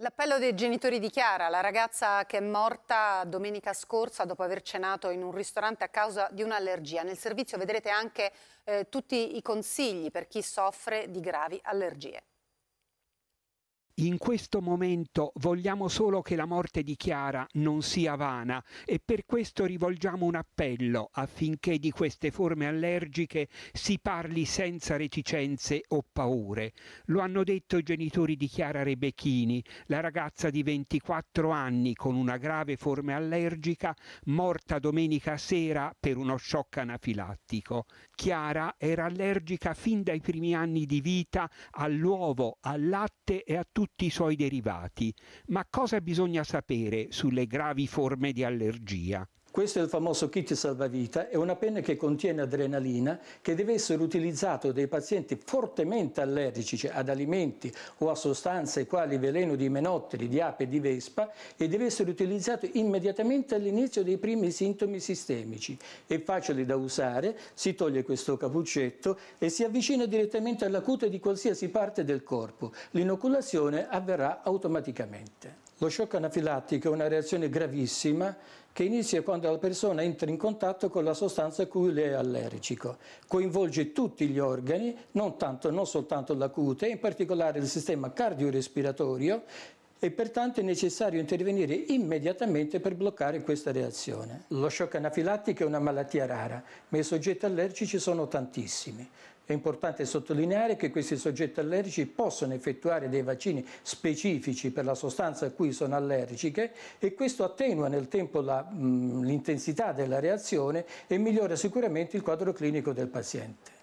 L'appello dei genitori di Chiara, la ragazza che è morta domenica scorsa dopo aver cenato in un ristorante a causa di un'allergia. Nel servizio vedrete anche eh, tutti i consigli per chi soffre di gravi allergie. In questo momento vogliamo solo che la morte di Chiara non sia vana e per questo rivolgiamo un appello affinché di queste forme allergiche si parli senza reticenze o paure. Lo hanno detto i genitori di Chiara Rebecchini, la ragazza di 24 anni con una grave forma allergica morta domenica sera per uno shock anafilattico. Chiara era allergica fin dai primi anni di vita all'uovo, al latte e a tutti tutti i suoi derivati. Ma cosa bisogna sapere sulle gravi forme di allergia? Questo è il famoso kit salvavita, è una penna che contiene adrenalina che deve essere utilizzato dai pazienti fortemente allergici cioè ad alimenti o a sostanze quali veleno di menotteri, di ape, e di vespa e deve essere utilizzato immediatamente all'inizio dei primi sintomi sistemici. È facile da usare, si toglie questo capuccetto e si avvicina direttamente alla cute di qualsiasi parte del corpo. L'inoculazione avverrà automaticamente. Lo shock anafilattico è una reazione gravissima che inizia quando la persona entra in contatto con la sostanza a cui lei è allergico. Coinvolge tutti gli organi, non, tanto, non soltanto la cute, in particolare il sistema cardiorespiratorio e pertanto è necessario intervenire immediatamente per bloccare questa reazione. Lo shock anafilattico è una malattia rara, ma i soggetti allergici sono tantissimi. È importante sottolineare che questi soggetti allergici possono effettuare dei vaccini specifici per la sostanza a cui sono allergiche e questo attenua nel tempo l'intensità della reazione e migliora sicuramente il quadro clinico del paziente.